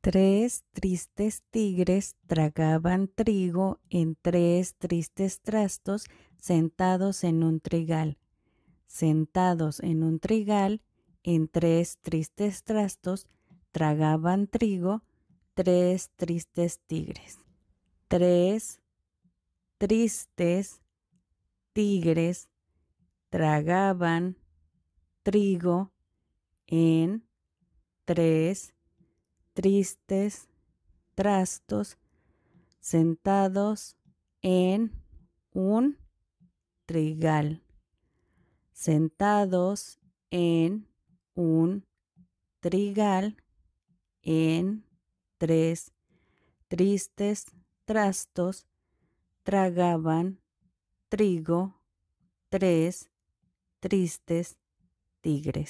Tres tristes tigres tragaban trigo en tres tristes trastos sentados en un trigal. Sentados en un trigal, en tres tristes trastos, tragaban trigo tres tristes tigres. Tres tristes tigres tragaban trigo en tres tristes, trastos, sentados en un trigal, sentados en un trigal, en tres tristes trastos, tragaban trigo, tres tristes tigres.